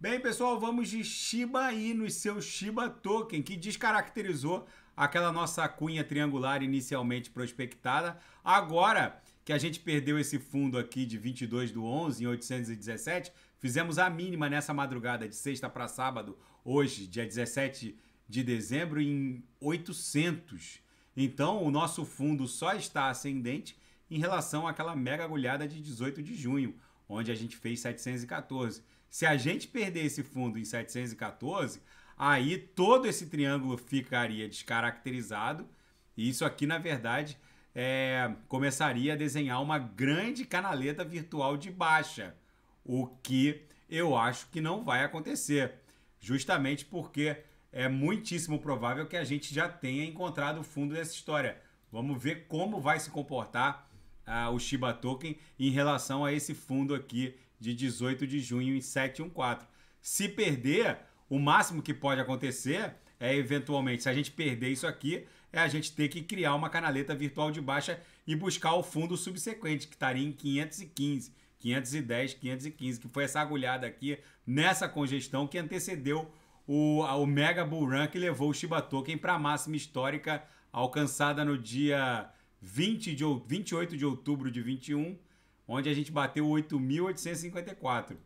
Bem, pessoal, vamos de Shiba Inu e seu Shiba Token, que descaracterizou aquela nossa cunha triangular inicialmente prospectada. Agora que a gente perdeu esse fundo aqui de 22 do 11 em 817, fizemos a mínima nessa madrugada de sexta para sábado, hoje, dia 17 de dezembro, em 800. Então, o nosso fundo só está ascendente em relação àquela mega agulhada de 18 de junho, onde a gente fez 714. Se a gente perder esse fundo em 714, aí todo esse triângulo ficaria descaracterizado. E isso aqui, na verdade, é, começaria a desenhar uma grande canaleta virtual de baixa, o que eu acho que não vai acontecer, justamente porque é muitíssimo provável que a gente já tenha encontrado o fundo dessa história. Vamos ver como vai se comportar ah, o Shiba Token em relação a esse fundo aqui de 18 de junho em 714. Se perder, o máximo que pode acontecer é eventualmente, se a gente perder isso aqui, é a gente ter que criar uma canaleta virtual de baixa e buscar o fundo subsequente, que estaria em 515, 510, 515, que foi essa agulhada aqui nessa congestão que antecedeu o, o mega bull run que levou o Shiba Token para a máxima histórica alcançada no dia 20 de, 28 de outubro de 21 onde a gente bateu 8.854.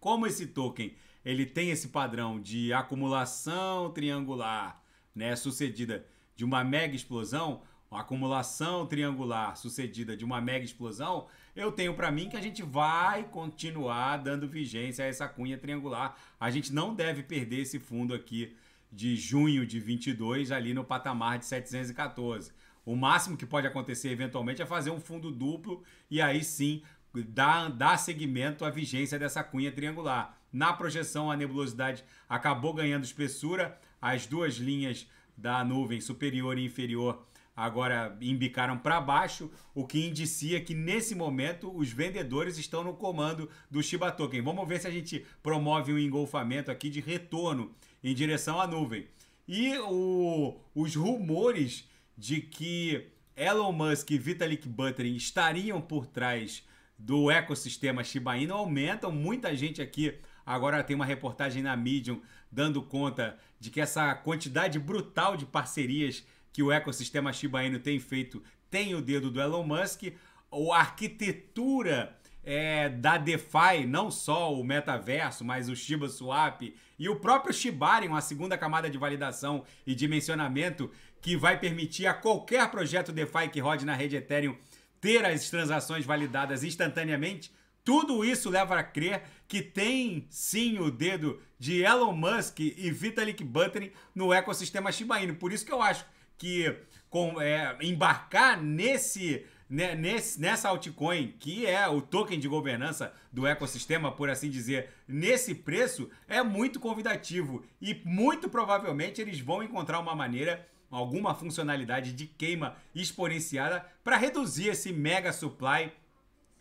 Como esse token ele tem esse padrão de acumulação triangular, né, sucedida de uma mega explosão, acumulação triangular sucedida de uma mega explosão, eu tenho para mim que a gente vai continuar dando vigência a essa cunha triangular. A gente não deve perder esse fundo aqui de junho de 22 ali no patamar de 714. O máximo que pode acontecer eventualmente é fazer um fundo duplo e aí sim dar, dar seguimento à vigência dessa cunha triangular. Na projeção, a nebulosidade acabou ganhando espessura, as duas linhas da nuvem superior e inferior agora embicaram para baixo, o que indicia que nesse momento os vendedores estão no comando do Shiba Token. Vamos ver se a gente promove um engolfamento aqui de retorno em direção à nuvem. E o, os rumores de que Elon Musk e Vitalik Buterin estariam por trás do ecossistema Shiba Inu aumentam. Muita gente aqui agora tem uma reportagem na Medium dando conta de que essa quantidade brutal de parcerias que o ecossistema Shiba Inu tem feito tem o dedo do Elon Musk. Ou a arquitetura é, da DeFi, não só o metaverso, mas o Shiba Swap e o próprio Shibari, uma segunda camada de validação e dimensionamento que vai permitir a qualquer projeto DeFi que rode na rede Ethereum ter as transações validadas instantaneamente. Tudo isso leva a crer que tem sim o dedo de Elon Musk e Vitalik Buterin no ecossistema Shiba Inu. Por isso que eu acho que com, é, embarcar nesse nesse, nessa altcoin, que é o token de governança do ecossistema, por assim dizer, nesse preço, é muito convidativo. E muito provavelmente eles vão encontrar uma maneira alguma funcionalidade de queima exponenciada para reduzir esse mega supply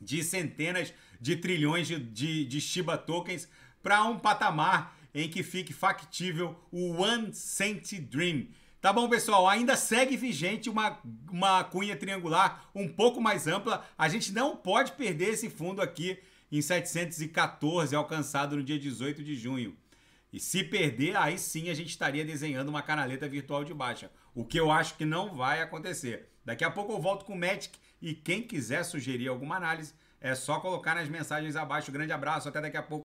de centenas de trilhões de, de, de Shiba tokens para um patamar em que fique factível o One Cent Dream. Tá bom, pessoal? Ainda segue vigente uma, uma cunha triangular um pouco mais ampla. A gente não pode perder esse fundo aqui em 714, alcançado no dia 18 de junho. E se perder, aí sim a gente estaria desenhando uma canaleta virtual de baixa. O que eu acho que não vai acontecer. Daqui a pouco eu volto com o Magic e quem quiser sugerir alguma análise, é só colocar nas mensagens abaixo. Grande abraço, até daqui a pouco.